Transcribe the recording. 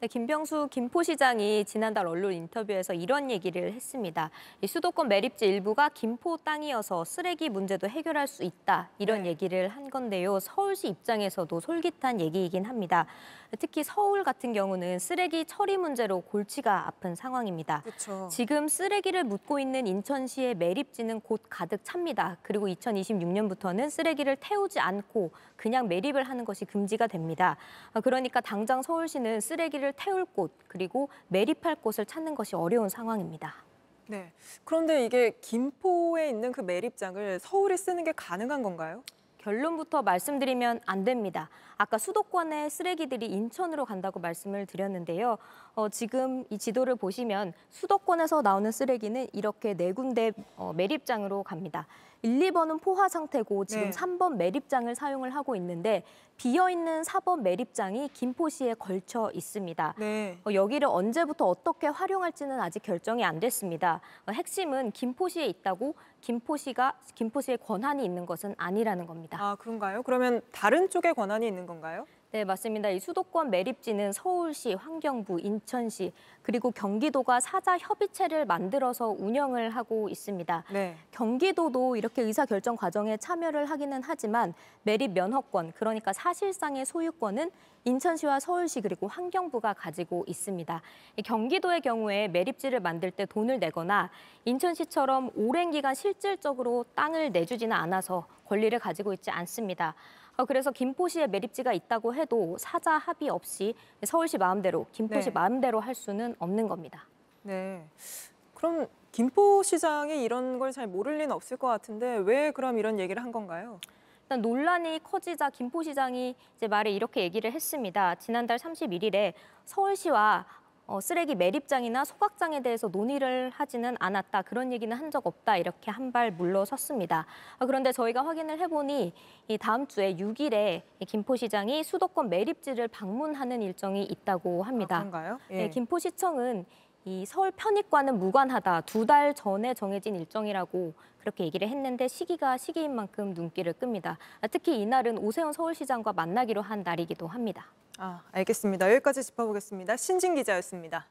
네, 김병수 김포시장이 지난달 언론 인터뷰에서 이런 얘기를 했습니다. 수도권 매립지 일부가 김포 땅이어서 쓰레기 문제도 해결할 수 있다 이런 네. 얘기를 한 건데요. 서울시 입장에서도 솔깃한 얘기이긴 합니다. 특히 서울 같은 경우는 쓰레기 처리 문제로 골치가 아픈 상황입니다. 그쵸. 지금 쓰레기를 묻고 있는 인천시의 매립지는 곧 가득 찹니다. 그리고 2026년부터는 쓰레기를 태우지 않고 그냥 매립을 하는 것이 금지가 됩니다. 어, 그러니까 당장 서울시는 쓰레기를 사람 태울 곳 그리고 매립할 곳을 찾는 것이 어려운 상황입니다. 네. 그런데 이게 김포에 있는 그 매립장을 서울에 쓰는 게 가능한 건가요? 결론부터 말씀드리면 안 됩니다. 아까 수도권의 쓰레기들이 인천으로 간다고 말씀을 드렸는데요. 어, 지금 이 지도를 보시면 수도권에서 나오는 쓰레기는 이렇게 네 군데 어, 매립장으로 갑니다. 1, 2번은 포화 상태고 지금 네. 3번 매립장을 사용을 하고 있는데 비어있는 4번 매립장이 김포시에 걸쳐 있습니다. 네. 어, 여기를 언제부터 어떻게 활용할지는 아직 결정이 안 됐습니다. 어, 핵심은 김포시에 있다고 김포시가 김포시에 권한이 있는 것은 아니라는 겁니다. 아 그런가요? 그러면 다른 쪽에 권한이 있는 건가요? 네, 맞습니다. 이 수도권 매립지는 서울시, 환경부, 인천시, 그리고 경기도가 사자 협의체를 만들어서 운영을 하고 있습니다. 네. 경기도도 이렇게 의사결정 과정에 참여를 하기는 하지만 매립 면허권, 그러니까 사실상의 소유권은 인천시와 서울시 그리고 환경부가 가지고 있습니다. 경기도의 경우에 매립지를 만들 때 돈을 내거나 인천시처럼 오랜 기간 실질적으로 땅을 내주지는 않아서 권리를 가지고 있지 않습니다. 어, 그래서 김포시에 매립지가 있다고 해도 사자 합의 없이 서울시 마음대로, 김포시 네. 마음대로 할 수는 없는 겁니다. 네. 그럼 김포시장이 이런 걸 잘 모를 리는 없을 것 같은데 왜 그럼 이런 얘기를 한 건가요? 일단 논란이 커지자 김포시장이 이제 말에 이렇게 얘기를 했습니다. 지난달 31일에 서울시와 어, 쓰레기 매립장이나 소각장에 대해서 논의를 하지는 않았다. 그런 얘기는 한 적 없다. 이렇게 한 발 물러섰습니다. 아, 그런데 저희가 확인을 해보니 이 다음 주에 6일에 김포시장이 수도권 매립지를 방문하는 일정이 있다고 합니다. 아, 그런가요? 예. 네, 김포시청은 이 서울 편입과는 무관하다. 두 달 전에 정해진 일정이라고 그렇게 얘기를 했는데 시기가 시기인 만큼 눈길을 끕니다. 아, 특히 이날은 오세훈 서울시장과 만나기로 한 날이기도 합니다. 아, 알겠습니다. 여기까지 짚어보겠습니다. 신진 기자였습니다.